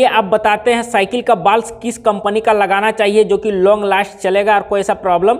ये आप बताते हैं साइकिल का बाल्स किस कंपनी का लगाना चाहिए जो कि लॉन्ग लास्ट चलेगा और कोई ऐसा प्रॉब्लम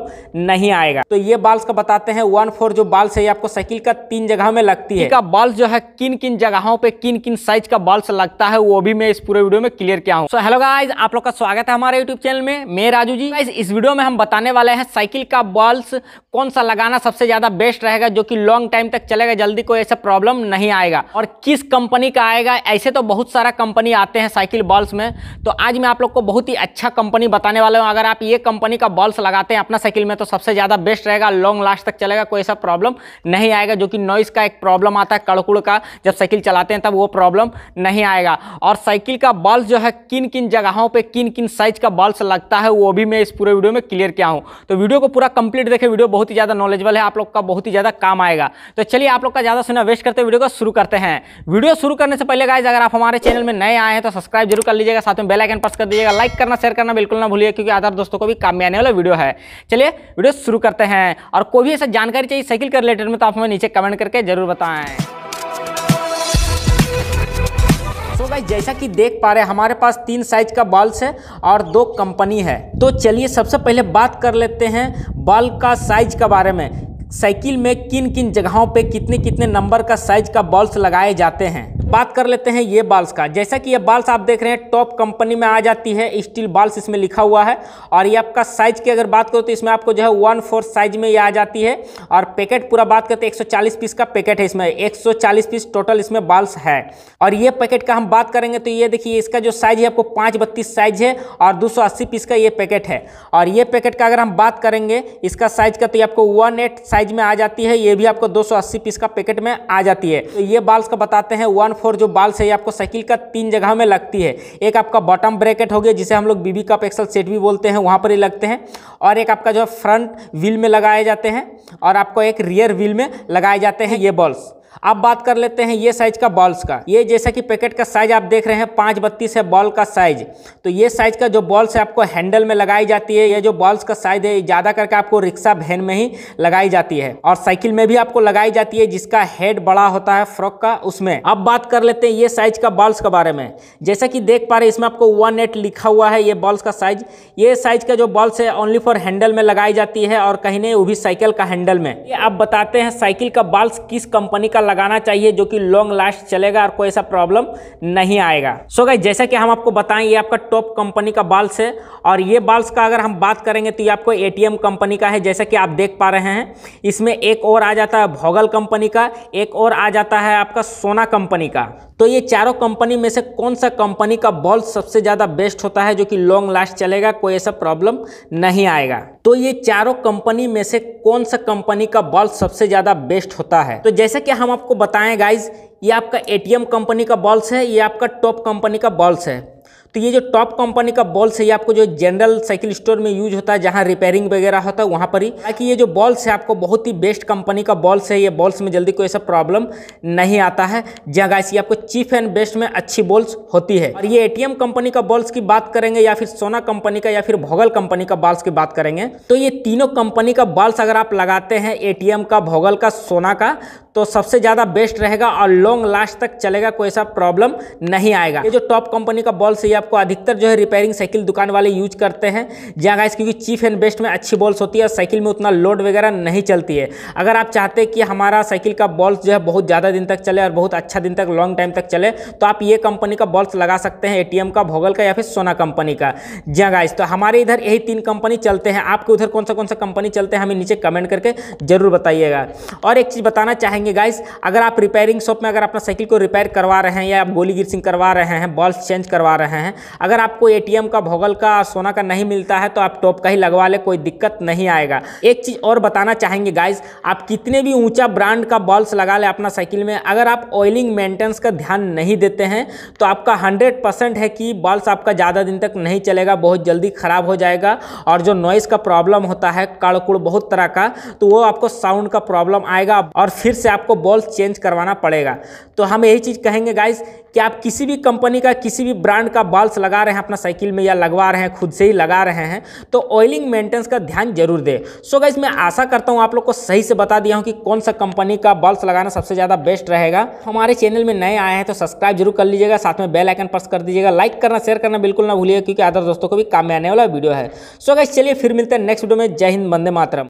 नहीं आएगा तो ये बाल्स का बताते हैं वन फोर जो बाल्स है ये आपको साइकिल का तीन जगह में लगती है का बाल्स जो है किन किन जगहों पे किन किन साइज का बाल्स लगता है वो भी मैं इस पूरे वीडियो में क्लियर किया हूँ हेलो गाइज आप लोग का स्वागत है हमारे यूट्यूब चैनल में मैं राजू जी गाइज इस वीडियो में हम बताने वाले हैं साइकिल का बाल्स कौन सा लगाना सबसे ज्यादा बेस्ट रहेगा जो की लॉन्ग टाइम तक चलेगा जल्दी कोई ऐसा प्रॉब्लम नहीं आएगा और किस कंपनी का आएगा ऐसे तो बहुत सारा कंपनी आते हैं साइकिल साइकिल बॉल्स में तो आज मैं आप लोग को बहुत ही अच्छा कंपनी बताने वाला हूँ अगर आप ये कंपनी का बॉल्स लगाते हैं अपना साइकिल में तो सबसे ज़्यादा बेस्ट रहेगा लॉन्ग लास्ट तक चलेगा कोई ऐसा प्रॉब्लम नहीं आएगा जो कि नॉइस का एक प्रॉब्लम आता है कड़कुड़ का जब साइकिल चलाते हैं तब वो प्रॉब्लम नहीं आएगा और साइकिल का बॉल्स जो है किन किन जगहों पर किन किन साइज का बॉल्स लगता है वो भी मैं इस पूरे वीडियो में क्लियर किया हूँ तो वीडियो को पूरा कंप्लीट देखें वीडियो बहुत ही ज़्यादा नॉलेजबल है आप लोग का बहुत ही ज़्यादा काम आएगा तो चलिए आप लोग का ज़्यादा सुना वेस्ट करते वीडियो को शुरू करते हैं वीडियो शुरू करने से पहले गाइज अगर आप हमारे चैनल में नए आए हैं तो सब्सक्राइब सब्सक्राइब जरूर कर लीजिएगा साथ में बेल आइकन प्रेस कर दीजिएगा लाइक करना शेयर करना बिल्कुल ना भूलिए क्योंकि आधार दोस्तों को भी काम में आने वाला वीडियो है चलिए वीडियो शुरू करते हैं और कोई भी ऐसा जानकारी चाहिए साइकिल के रिलेटेड में तो आप हमें नीचे कमेंट करके जरूर बताएं तो भाई जैसा कि देख पा रहे हैं हमारे पास तीन साइज का बल्ब्स है और दो कंपनी है तो चलिए सबसे पहले बात कर लेते हैं बल्ब का साइज के बारे में साइकिल में किन किन जगहों पे कितने कितने नंबर का साइज का बॉल्स लगाए जाते हैं बात कर लेते हैं ये बाल्स का जैसा कि ये बाल्स आप देख रहे हैं टॉप कंपनी में आ जाती है स्टील बाल्स इसमें लिखा हुआ है और ये आपका साइज की अगर बात करो तो इसमें आपको जो है वन फोर साइज में ये आ जाती है और पैकेट पूरा बात करते हैं 140 पीस का पैकेट है इसमें 140 पीस टोटल इसमें बाल्स है और ये पैकेट का हम बात करेंगे तो ये देखिए इसका जो साइज है आपको पाँच बत्तीस साइज है और दो पीस का ये पैकेट है और ये पैकेट का अगर हम बात करेंगे इसका साइज का तो ये आपको वन साइज में आ जाती है ये भी आपको दो पीस का पैकेट में आ जाती है तो ये बाल्स का बताते हैं वन फोर जो बाल से आपको साइकिल का तीन जगह में लगती है एक आपका बॉटम ब्रैकेट हो गया जिसे हम लोग बीबी का एक्सल सेट भी बोलते हैं वहाँ पर ही लगते हैं और एक आपका जो फ्रंट व्हील में लगाए जाते हैं और आपको एक रियर व्हील में लगाए जाते हैं ये बॉल्स अब बात कर लेते हैं ये साइज का बॉल्स का ये जैसा कि पैकेट का साइज आप देख रहे हैं पाँच बत्तीस है बॉल का साइज तो ये साइज का जो बॉल्स है आपको हैंडल में लगाई जाती है ये जो बॉल्स का साइज है ज़्यादा करके आपको रिक्शा वैन में ही लगाई जाती है और साइकिल में भी आपको लगाई जाती है जिसका हेड बड़ा होता है फ्रॉक का उसमें अब बात कर लेते हैं ये साइज का बॉल्स के बारे में जैसा कि देख पा रहे इसमें आपको वन एट लिखा हुआ है ये बॉल्स का साइज ये साइज का जो बॉल्स है ओनली फॉर हैंडल में लगाई जाती है और कहीं नहीं वो भी साइकिल का हैंडल में ये आप बताते हैं साइकिल का बॉल्स किस कंपनी का लगाना चाहिए जो कि लॉन्ग लास्ट चलेगा और कोई ऐसा प्रॉब्लम नहीं आएगा सो so गाइज जैसा कि हम आपको बताएं ये आपका टॉप कंपनी का बाल्स है और ये बाल्स का अगर हम बात करेंगे तो ये आपको ए कंपनी का है जैसा कि आप देख पा रहे हैं इसमें एक और आ जाता है भोगल कंपनी का एक और आ जाता है आपका सोना कंपनी का तो ये चारों कंपनी में से कौन सा कंपनी का बॉल सबसे ज़्यादा बेस्ट होता है जो कि लॉन्ग लास्ट चलेगा कोई ऐसा प्रॉब्लम नहीं आएगा तो ये चारों कंपनी में से कौन सा कंपनी का बॉल सबसे ज़्यादा बेस्ट होता है तो जैसे कि हम आपको बताएं गाइज ये आपका एटीएम कंपनी का बॉल्स है ये आपका टॉप कंपनी का बॉल्स है तो ये जो टॉप कंपनी का बॉल्स है ये आपको जो जनरल साइकिल स्टोर में यूज होता है जहाँ रिपेयरिंग वगैरह होता है वहाँ पर ही ताकि ये जो बॉल्स है आपको बहुत ही बेस्ट कंपनी का बॉल्स है ये बॉल्स में जल्दी कोई ऐसा प्रॉब्लम नहीं आता है जहाँ गाइस ये आपको चीप एंड बेस्ट में अच्छी बॉल्स होती है और ये ए कंपनी का बॉल्स की बात करेंगे या फिर सोना कंपनी का या फिर भोगल कंपनी का बॉल्स की बात करेंगे तो ये तीनों कंपनी का बॉल्स अगर आप लगाते हैं ए का भोगल का सोना का तो सबसे ज़्यादा बेस्ट रहेगा और लॉन्ग लास्ट तक चलेगा कोई ऐसा प्रॉब्लम नहीं आएगा ये जो टॉप कंपनी का बॉल्स है आपको अधिकतर जो है रिपेयरिंग साइकिल दुकान वाले यूज करते हैं जहाँ गाइस क्योंकि चीफ एंड बेस्ट में अच्छी बॉल्स होती है और साइकिल में उतना लोड वगैरह नहीं चलती है अगर आप चाहते कि हमारा साइकिल का बॉल्स जो है बहुत ज़्यादा दिन तक चले और बहुत अच्छा दिन तक लॉन्ग टाइम तक चले तो आप ये कंपनी का बॉल्स लगा सकते हैं ए का भोगल का या फिर सोना कंपनी का जी गाइस तो हमारे इधर यही तीन कंपनी चलते हैं आपके उधर कौन सा कौन सा कंपनी चलते हैं हमें नीचे कमेंट करके ज़रूर बताइएगा और एक चीज़ बताना चाहेंगे गाइस अगर आप रिपेयरिंग शॉप में अगर अपना साइकिल को रिपेयर करवा रहे हैं या आप गोली गिरसिंग करवा रहे हैं बॉल्स चेंज करवा रहे हैं हैं अगर आपको ए का भोगल का सोना का नहीं मिलता है तो आप टॉप का ही लगवा ले कोई दिक्कत नहीं आएगा एक चीज़ और बताना चाहेंगे गाइज आप कितने भी ऊंचा ब्रांड का बॉल्स लगा ले अपना साइकिल में अगर आप ऑयलिंग मेंटेनेंस का ध्यान नहीं देते हैं तो आपका हंड्रेड परसेंट है कि बॉल्स आपका ज़्यादा दिन तक नहीं चलेगा बहुत जल्दी ख़राब हो जाएगा और जो नॉइस का प्रॉब्लम होता है कड़कुड़ बहुत तरह का तो वो आपको साउंड का प्रॉब्लम आएगा और फिर से आपको बॉल्स चेंज करवाना पड़ेगा तो हम यही चीज़ कहेंगे गाइज कि आप किसी भी कंपनी का किसी भी ब्रांड का वाल्स लगा रहे हैं अपना साइकिल में या लगवा रहे हैं खुद से ही लगा रहे हैं तो ऑयलिंग मेंटेनेंस का ध्यान जरूर दें सो गाइज मैं आशा करता हूँ आप लोग को सही से बता दिया हूँ कि कौन सा कंपनी का बल्ब्स लगाना सबसे ज़्यादा बेस्ट रहेगा हमारे चैनल में नए आए हैं तो सब्सक्राइब जरूर कर लीजिएगा साथ में बेल आइकन प्रेस कर दीजिएगा लाइक करना शेयर करना बिल्कुल ना भूलिएगा क्योंकि अदर दोस्तों को भी काम में आने वाला वीडियो है सो so गाइज चलिए फिर मिलते हैं नेक्स्ट वीडियो में जय हिंद बंदे मातरम